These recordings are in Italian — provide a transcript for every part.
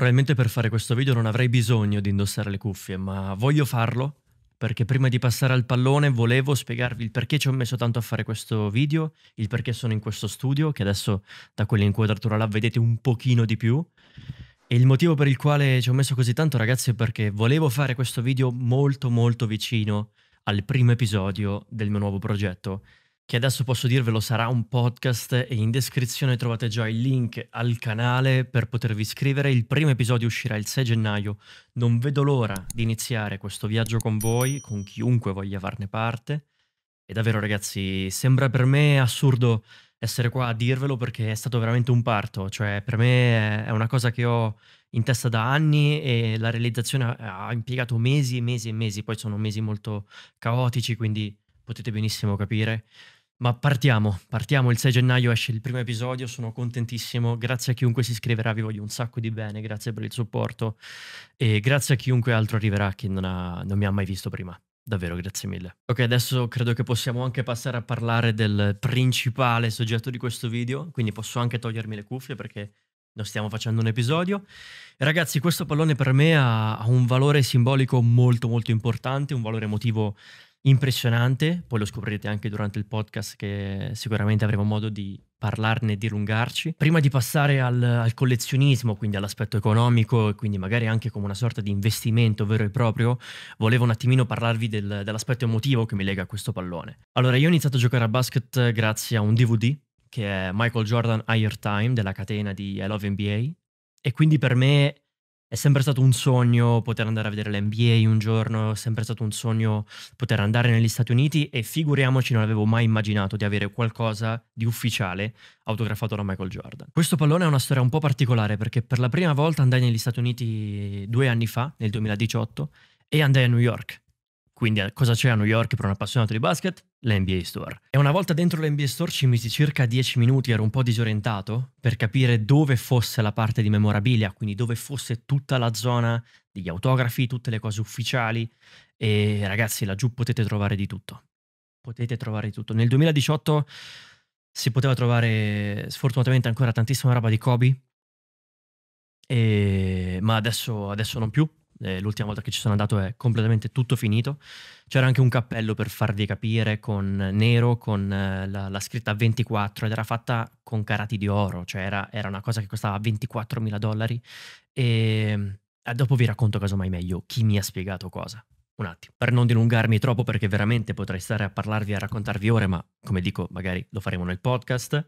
Probabilmente per fare questo video non avrei bisogno di indossare le cuffie, ma voglio farlo perché prima di passare al pallone volevo spiegarvi il perché ci ho messo tanto a fare questo video, il perché sono in questo studio, che adesso da quell'inquadratura là vedete un pochino di più, e il motivo per il quale ci ho messo così tanto ragazzi è perché volevo fare questo video molto molto vicino al primo episodio del mio nuovo progetto, che adesso posso dirvelo sarà un podcast e in descrizione trovate già il link al canale per potervi iscrivere. Il primo episodio uscirà il 6 gennaio. Non vedo l'ora di iniziare questo viaggio con voi, con chiunque voglia farne parte. E davvero ragazzi, sembra per me assurdo essere qua a dirvelo perché è stato veramente un parto, cioè per me è una cosa che ho in testa da anni e la realizzazione ha impiegato mesi e mesi e mesi, poi sono mesi molto caotici, quindi potete benissimo capire ma partiamo, partiamo, il 6 gennaio esce il primo episodio, sono contentissimo, grazie a chiunque si iscriverà, vi voglio un sacco di bene, grazie per il supporto e grazie a chiunque altro arriverà che non, ha, non mi ha mai visto prima. Davvero, grazie mille. Ok, adesso credo che possiamo anche passare a parlare del principale soggetto di questo video, quindi posso anche togliermi le cuffie perché non stiamo facendo un episodio. Ragazzi, questo pallone per me ha, ha un valore simbolico molto molto importante, un valore emotivo importante impressionante, poi lo scoprirete anche durante il podcast che sicuramente avremo modo di parlarne e dilungarci. Prima di passare al, al, collezionismo, quindi all'aspetto economico e quindi magari anche come una sorta di investimento vero e proprio, volevo un attimino parlarvi del, dell'aspetto emotivo che mi lega a questo pallone. Allora, io ho iniziato a giocare a basket grazie a un DVD che è Michael Jordan Higher Time della catena di I Love NBA e quindi per me è sempre stato un sogno poter andare a vedere l'NBA un giorno, è sempre stato un sogno poter andare negli Stati Uniti e figuriamoci non avevo mai immaginato di avere qualcosa di ufficiale autografato da Michael Jordan. Questo pallone è una storia un po' particolare perché per la prima volta andai negli Stati Uniti due anni fa, nel 2018, e andai a New York quindi eh, cosa c'è a New York per un appassionato di basket? L'NBA Store. E una volta dentro l'NBA Store ci misi circa 10 minuti, ero un po' disorientato per capire dove fosse la parte di memorabilia, quindi dove fosse tutta la zona degli autografi, tutte le cose ufficiali e ragazzi laggiù potete trovare di tutto. Potete trovare di tutto. Nel 2018 si poteva trovare sfortunatamente ancora tantissima roba di Kobe, e... ma adesso, adesso non più, eh, l'ultima volta che ci sono andato è completamente tutto finito. C'era anche un cappello per farvi capire con nero, con eh, la, la, scritta 24 ed era fatta con carati di oro, cioè era, era una cosa che costava 24 mila dollari e ehm, eh, dopo vi racconto casomai meglio chi mi ha spiegato cosa. Un attimo, per non dilungarmi troppo perché veramente potrei stare a parlarvi e a raccontarvi ore, ma come dico magari lo faremo nel podcast.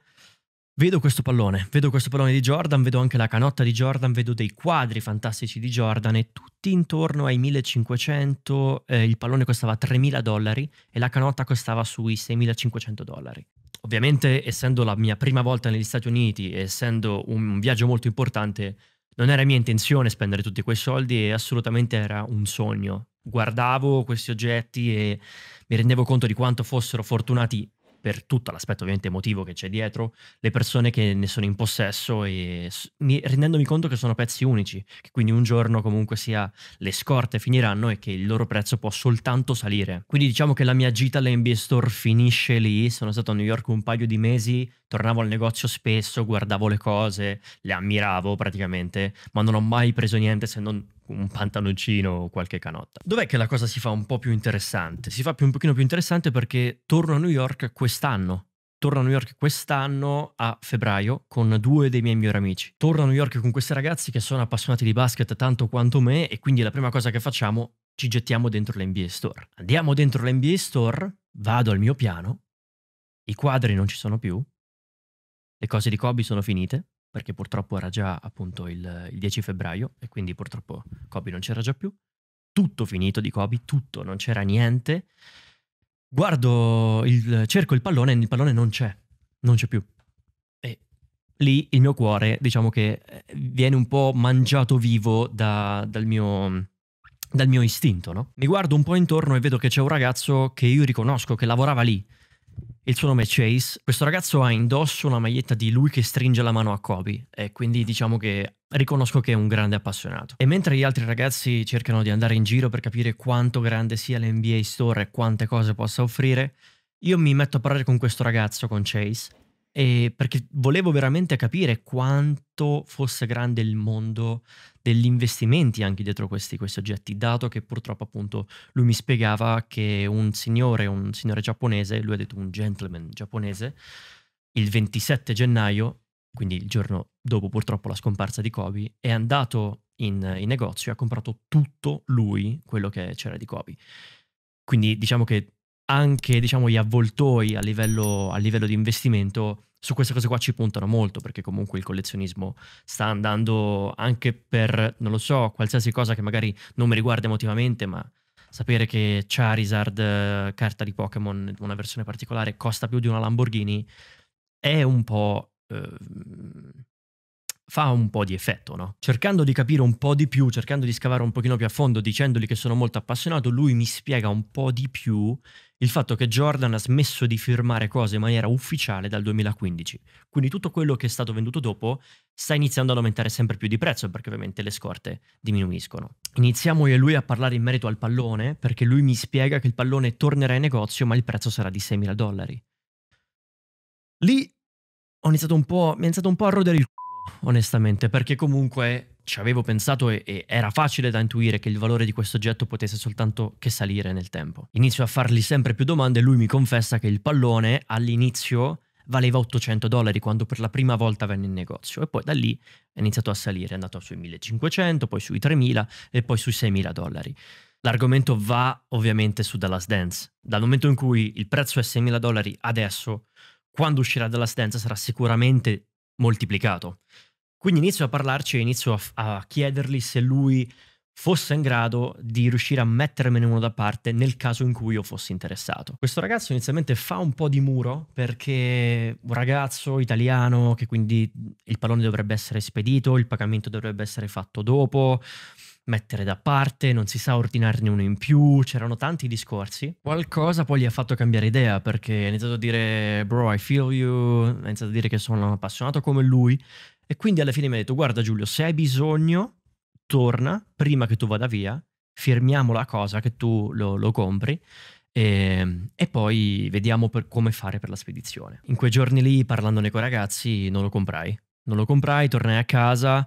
Vedo questo pallone, vedo questo pallone di Jordan, vedo anche la canotta di Jordan, vedo dei quadri fantastici di Jordan e tutti intorno ai 1500 eh, il pallone costava 3000 dollari e la canotta costava sui 6500 dollari. Ovviamente essendo la mia prima volta negli Stati Uniti e essendo un viaggio molto importante non era mia intenzione spendere tutti quei soldi e assolutamente era un sogno. Guardavo questi oggetti e mi rendevo conto di quanto fossero fortunati per tutto l'aspetto ovviamente emotivo che c'è dietro, le persone che ne sono in possesso e rendendomi conto che sono pezzi unici, che quindi un giorno comunque sia le scorte finiranno e che il loro prezzo può soltanto salire. Quindi diciamo che la mia gita all'NBA Store finisce lì, sono stato a New York un paio di mesi, tornavo al negozio spesso, guardavo le cose, le ammiravo praticamente, ma non ho mai preso niente se non un pantaloncino o qualche canotta. Dov'è che la cosa si fa un po' più interessante? Si fa più, un pochino più interessante perché torno a New York quest'anno. Torno a New York quest'anno a febbraio con due dei miei migliori amici. Torno a New York con questi ragazzi che sono appassionati di basket tanto quanto me e quindi la prima cosa che facciamo ci gettiamo dentro l'NBA Store. Andiamo dentro l'NBA Store, vado al mio piano, i quadri non ci sono più, le cose di Kobe sono finite, perché purtroppo era già appunto il, il 10 febbraio e quindi purtroppo Kobe non c'era già più. Tutto finito di Kobe, tutto, non c'era niente. Guardo, il, cerco il pallone e il pallone non c'è, non c'è più. E lì il mio cuore, diciamo che eh, viene un po' mangiato vivo da, dal mio dal mio istinto, no? Mi guardo un po' intorno e vedo che c'è un ragazzo che io riconosco, che lavorava lì, il suo nome è Chase. Questo ragazzo ha indosso una maglietta di lui che stringe la mano a Kobe e quindi diciamo che riconosco che è un grande appassionato. E mentre gli altri ragazzi cercano di andare in giro per capire quanto grande sia l'NBA Store e quante cose possa offrire, io mi metto a parlare con questo ragazzo, con Chase, e ehm, perché volevo veramente capire quanto fosse grande il mondo degli investimenti anche dietro questi, questi, oggetti, dato che purtroppo appunto lui mi spiegava che un signore, un signore giapponese, lui ha detto un gentleman giapponese, il 27 gennaio, quindi il giorno dopo purtroppo la scomparsa di Kobe, è andato in, in negozio e ha comprato tutto lui quello che c'era di Kobe. Quindi diciamo che anche diciamo, gli avvoltoi a livello, a livello di investimento su queste cose qua ci puntano molto perché comunque il collezionismo sta andando anche per, non lo so, qualsiasi cosa che magari non mi riguarda emotivamente, ma sapere che Charizard, eh, carta di Pokémon, una versione particolare, costa più di una Lamborghini, è un po'... Eh, fa un po' di effetto, no? Cercando di capire un po' di più, cercando di scavare un pochino più a fondo, dicendogli che sono molto appassionato, lui mi spiega un po' di più il fatto che Jordan ha smesso di firmare cose in maniera ufficiale dal 2015. Quindi tutto quello che è stato venduto dopo sta iniziando ad aumentare sempre più di prezzo perché ovviamente le scorte diminuiscono. Iniziamo io e lui a parlare in merito al pallone perché lui mi spiega che il pallone tornerà in negozio ma il prezzo sarà di 6.000 dollari. Lì ho iniziato un po', mi è iniziato un po' a rodere il c***o onestamente, perché comunque ci avevo pensato e, e, era facile da intuire che il valore di questo oggetto potesse soltanto che salire nel tempo. Inizio a fargli sempre più domande e lui mi confessa che il pallone all'inizio valeva 800 dollari quando per la prima volta venne in negozio e poi da lì è iniziato a salire, è andato sui 1500, poi sui 3000 e poi sui 6000 dollari. L'argomento va ovviamente su Dallas Dance. Dal momento in cui il prezzo è 6.000 dollari adesso, quando uscirà Dallas Dance sarà sicuramente moltiplicato. Quindi inizio a parlarci e inizio a, a chiedergli se lui fosse in grado di riuscire a mettermene uno da parte nel caso in cui io fossi interessato. Questo ragazzo inizialmente fa un po' di muro perché un ragazzo italiano che quindi il pallone dovrebbe essere spedito, il pagamento dovrebbe essere fatto dopo, mettere da parte, non si sa ordinarne uno in più, c'erano tanti discorsi. Qualcosa poi gli ha fatto cambiare idea perché ha iniziato a dire bro I feel you, ha iniziato a dire che sono appassionato come lui e quindi alla fine mi ha detto guarda Giulio se hai bisogno torna prima che tu vada via, firmiamo la cosa che tu lo, lo compri e, ehm, e, poi vediamo come fare per la spedizione. In quei giorni lì, parlandone con i ragazzi, non lo comprai. Non lo comprai, tornai a casa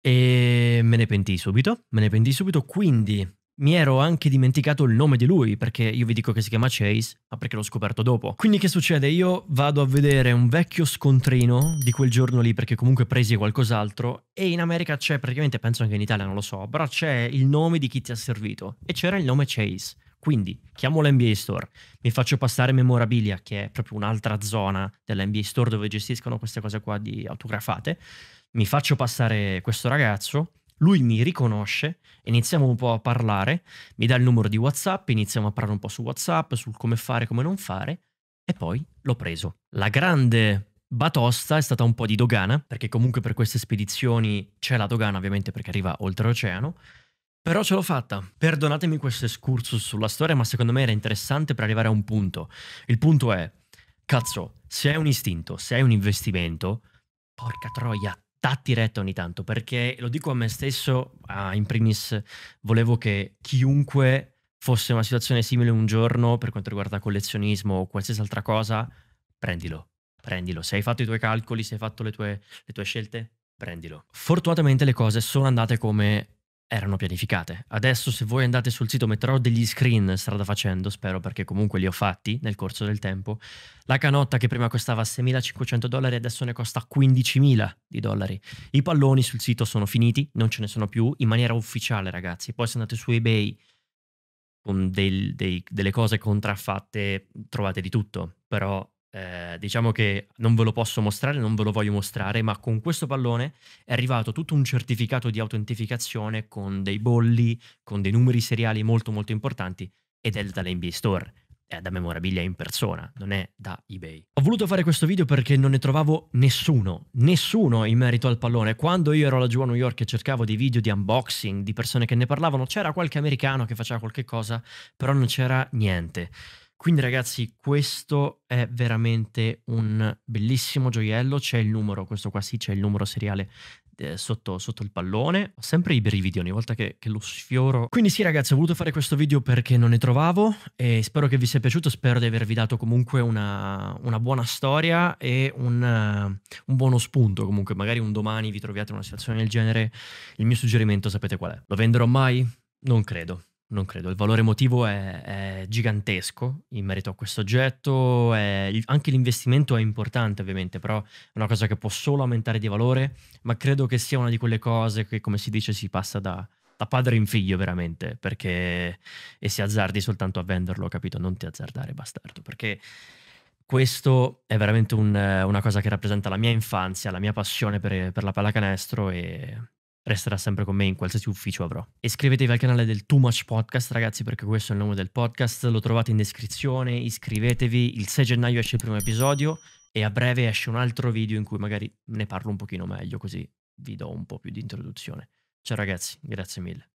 e me ne pentii subito, me ne pentii subito, quindi mi ero anche dimenticato il nome di lui, perché io vi dico che si chiama Chase, ma perché l'ho scoperto dopo. Quindi che succede? Io vado a vedere un vecchio scontrino di quel giorno lì, perché comunque presi qualcos'altro, e in America c'è praticamente, penso anche in Italia, non lo so, però c'è il nome di chi ti ha servito, e c'era il nome Chase. Quindi chiamo l'NBA Store, mi faccio passare memorabilia, che è proprio un'altra zona dell'NBA Store dove gestiscono queste cose qua di autografate, mi faccio passare questo ragazzo, lui mi riconosce, iniziamo un po' a parlare, mi dà il numero di WhatsApp, iniziamo a parlare un po' su WhatsApp, sul come fare, come non fare, e poi l'ho preso. La grande batosta è stata un po' di dogana, perché comunque per queste spedizioni c'è la dogana, ovviamente perché arriva oltreoceano. Però ce l'ho fatta. Perdonatemi questo escursus sulla storia, ma secondo me era interessante per arrivare a un punto. Il punto è, cazzo, se hai un istinto, se hai un investimento, porca troia, tatti retta ogni tanto, perché lo dico a me stesso, ah, in primis volevo che chiunque fosse in una situazione simile un giorno per quanto riguarda collezionismo o qualsiasi altra cosa, prendilo, prendilo. Se hai fatto i tuoi calcoli, se hai fatto le tue, le tue scelte, prendilo. Fortunatamente le cose sono andate come erano pianificate. Adesso se voi andate sul sito metterò degli screen strada facendo, spero perché comunque li ho fatti nel corso del tempo. La canotta che prima costava 6.500 dollari adesso ne costa 15.000 di dollari. I palloni sul sito sono finiti, non ce ne sono più in maniera ufficiale ragazzi. Poi se andate su eBay con del, dei, delle cose contraffatte trovate di tutto, però eh, diciamo che non ve lo posso mostrare, non ve lo voglio mostrare, ma con questo pallone è arrivato tutto un certificato di autentificazione con dei bolli, con dei numeri seriali molto molto importanti ed è dall'NBA Store, è da memorabilia in persona, non è da eBay. Ho voluto fare questo video perché non ne trovavo nessuno, nessuno in merito al pallone. Quando io ero laggiù a New York e cercavo dei video di unboxing, di persone che ne parlavano, c'era qualche americano che faceva qualche cosa, però non c'era niente. Quindi ragazzi, questo è veramente un bellissimo gioiello, c'è il numero, questo qua sì, c'è il numero seriale eh, sotto, sotto, il pallone, ho sempre i brividi ogni volta che, che, lo sfioro. Quindi sì ragazzi, ho voluto fare questo video perché non ne trovavo e spero che vi sia piaciuto, spero di avervi dato comunque una, una buona storia e un, uh, un buono spunto comunque, magari un domani vi troviate in una situazione del genere, il mio suggerimento sapete qual è. Lo venderò mai? Non credo. Non credo, il valore emotivo è, è gigantesco in merito a questo oggetto, è, anche l'investimento è importante ovviamente, però è una cosa che può solo aumentare di valore, ma credo che sia una di quelle cose che come si dice si passa da, da padre in figlio veramente, perché e si azzardi soltanto a venderlo, capito? Non ti azzardare bastardo, perché questo è veramente un, una cosa che rappresenta la mia infanzia, la mia passione per, per la pallacanestro e resterà sempre con me in qualsiasi ufficio avrò. iscrivetevi al canale del Too Much Podcast, ragazzi, perché questo è il nome del podcast, lo trovate in descrizione, iscrivetevi, il 6 gennaio esce il primo episodio e a breve esce un altro video in cui magari ne parlo un pochino meglio, così vi do un po' più di introduzione. Ciao ragazzi, grazie mille.